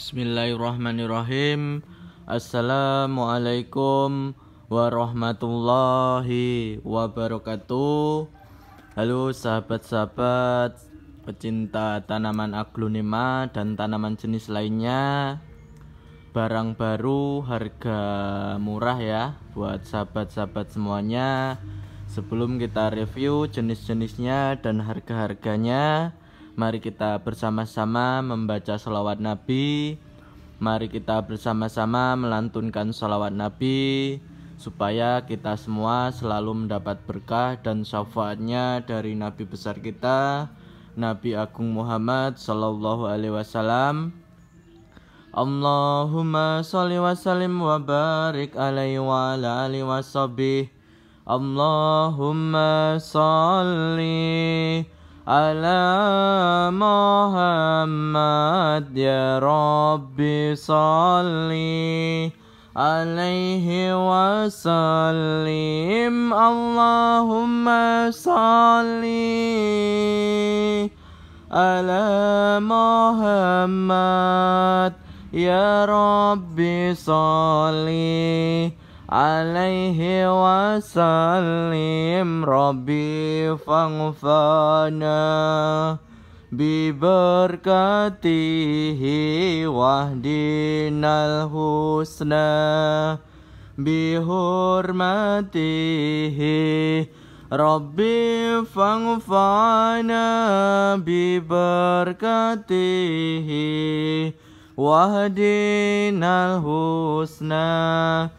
Bismillahirrahmanirrahim. Assalamualaikum warahmatullahi wabarakatuh. Halo sahabat-sahabat pecinta tanaman aglonema dan tanaman jenis lainnya. Barang baru harga murah ya buat sahabat-sahabat semuanya. Sebelum kita review jenis-jenisnya dan harga-harganya, Mari kita bersama-sama membaca salawat Nabi. Mari kita bersama-sama melantunkan salawat Nabi supaya kita semua selalu mendapat berkah dan syafaatnya dari Nabi besar kita Nabi Agung Muhammad Sallallahu Alaihi Wasallam Allahumma salli wa sallim wa barik alaihi wa ala alihi wa sabih. Allahumma salli على محمد يا رب صلي عليه وسلم اللهم صلي على محمد يا رب صلي alaihi wasallim rabbi fangfana biberkatihi wahdinal husna bihurmatihi Rabbi fangfana biberkatihi wahdinal husna biberkatihi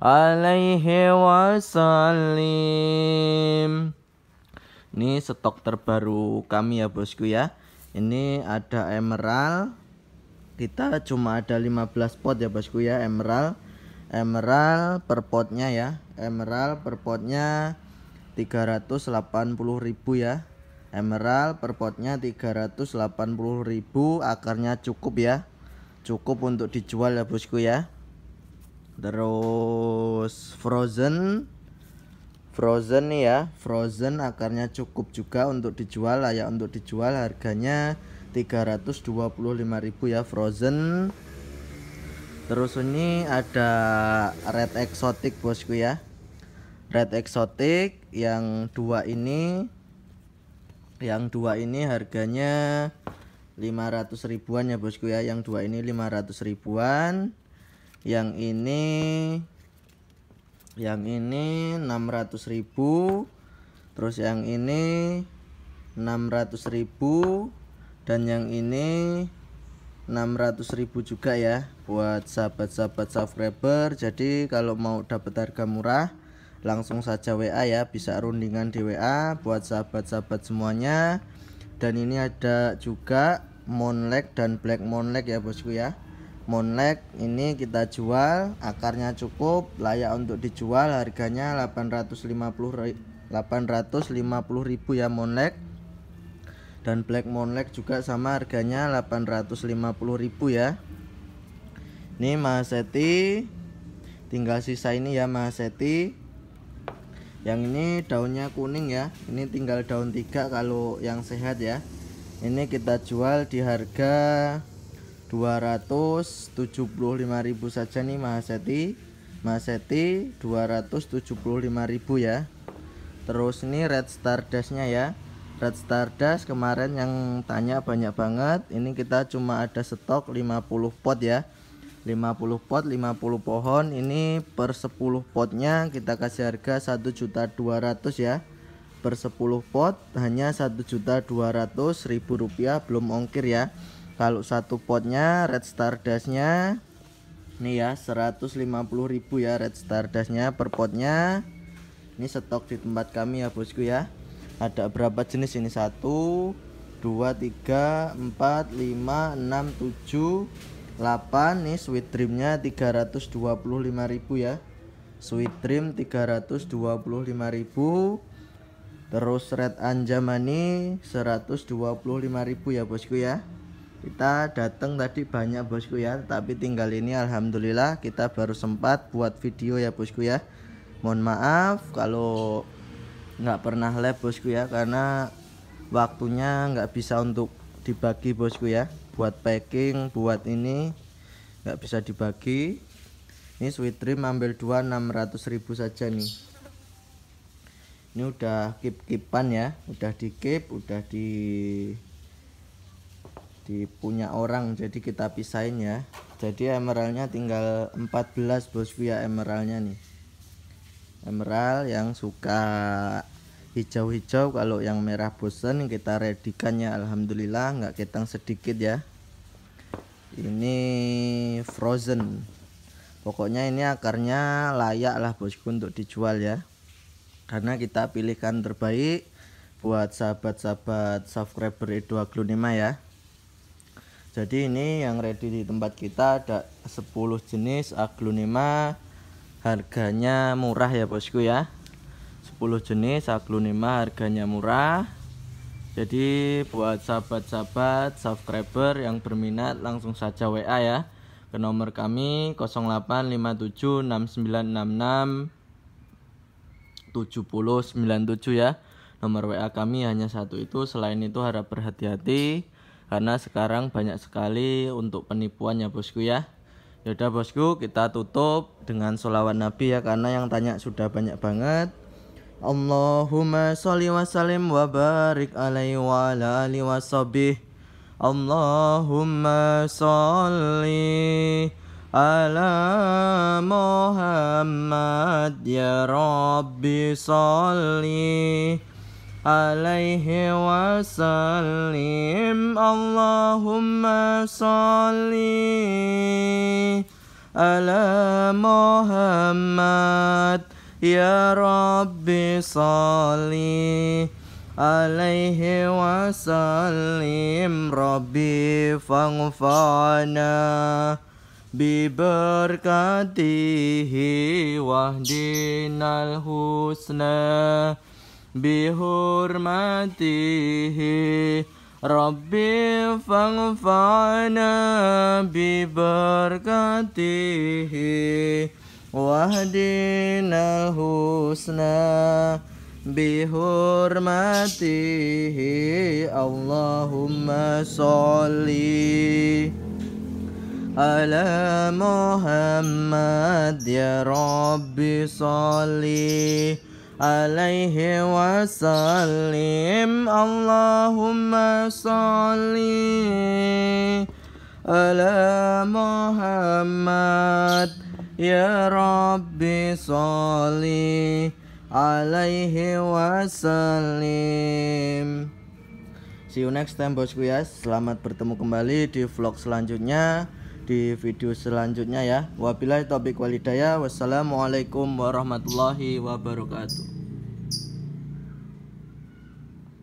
alaihi wasallim. Ini stok terbaru kami ya bosku ya. Ini ada emerald. Kita cuma ada 15 pot ya bosku ya emerald. Emerald per potnya ya. Emerald per potnya 380.000 ya. Emerald per potnya 380.000 akarnya cukup ya. Cukup untuk dijual ya bosku ya terus frozen frozen nih ya frozen akarnya cukup juga untuk dijual ya untuk dijual harganya 325.000 ya frozen terus ini ada red exotic bosku ya red exotic yang dua ini yang dua ini harganya 500 ribuan ya bosku ya yang dua ini 500 ribuan yang ini yang ini 600.000 terus yang ini 600.000 dan yang ini 600.000 juga ya buat sahabat-sahabat subscriber jadi kalau mau dapat harga murah langsung saja WA ya bisa rundingan di WA buat sahabat-sahabat semuanya dan ini ada juga monlek dan black monlek ya bosku ya Monlek ini kita jual akarnya cukup layak untuk dijual harganya 850 850 ribu ya Monlek dan Black Monlek juga sama harganya 850 ribu ya ini Mahaseti tinggal sisa ini ya Mahaseti yang ini daunnya kuning ya ini tinggal daun tiga kalau yang sehat ya ini kita jual di harga 275.000 saja nih Mahaseti Mahaseti 275.000 ya terus ini Red Star Dashnya ya Red Star Dash kemarin yang tanya banyak banget ini kita cuma ada stok 50 pot ya 50 pot 50 pohon ini per 10 potnya kita kasih harga 1.200 ya per 10 pot hanya 1.200.000 rupiah belum ongkir ya kalau satu potnya red stardustnya ini ya 150.000 ya red stardustnya per potnya ini stok di tempat kami ya bosku ya ada berapa jenis ini satu dua tiga empat lima enam tujuh delapan nih sweet dreamnya 325.000 ya sweet dream 325.000 terus red anjamani 125.000 ya bosku ya kita datang tadi banyak bosku ya tapi tinggal ini Alhamdulillah kita baru sempat buat video ya bosku ya mohon maaf kalau nggak pernah live bosku ya karena waktunya nggak bisa untuk dibagi bosku ya buat packing buat ini nggak bisa dibagi ini sweet dream ambil 2600.000 ribu saja nih ini udah keep keepan ya udah di keep udah di jadi punya orang jadi kita pisahin ya jadi emeraldnya tinggal 14 bos via emeraldnya nih emerald yang suka hijau-hijau kalau yang merah bosen kita redikannya Alhamdulillah nggak kita sedikit ya ini frozen pokoknya ini akarnya layak lah bosku untuk dijual ya karena kita pilihkan terbaik buat sahabat-sahabat subscriber itu Aglonema ya jadi ini yang ready di tempat kita ada 10 jenis aglonema harganya murah ya bosku ya 10 jenis aglonema harganya murah jadi buat sahabat-sahabat subscriber yang berminat langsung saja WA ya ke nomor kami 085769667097 ya nomor WA kami hanya satu itu selain itu harap berhati-hati karena sekarang banyak sekali untuk penipuan ya bosku ya yaudah bosku kita tutup dengan sholawat nabi ya karena yang tanya sudah banyak banget Allahumma sholli wa sallim wa barik alaihi wa ala alihi wa sahbihi Allahumma sholli ala Muhammad ya Rabbi sholli alaihi wasallim Allahumma salli ala Muhammad ya Rabbi salli alaihi wasallim Rabbi fangfana biberkatihi wahdinal husna bihurmatihi Rabbi fangfa'na biberkatihi Wahdina husna bihurmatihi Allahumma sholli ala Muhammad ya Rabbi sholli alaihi wasallim Allahumma salli ala Muhammad ya Rabbi salli alaihi wasallim See you next time bosku ya Selamat bertemu kembali di vlog selanjutnya di video selanjutnya ya. Wabillahi taufiq walidaya. Wassalamualaikum warahmatullahi wabarakatuh.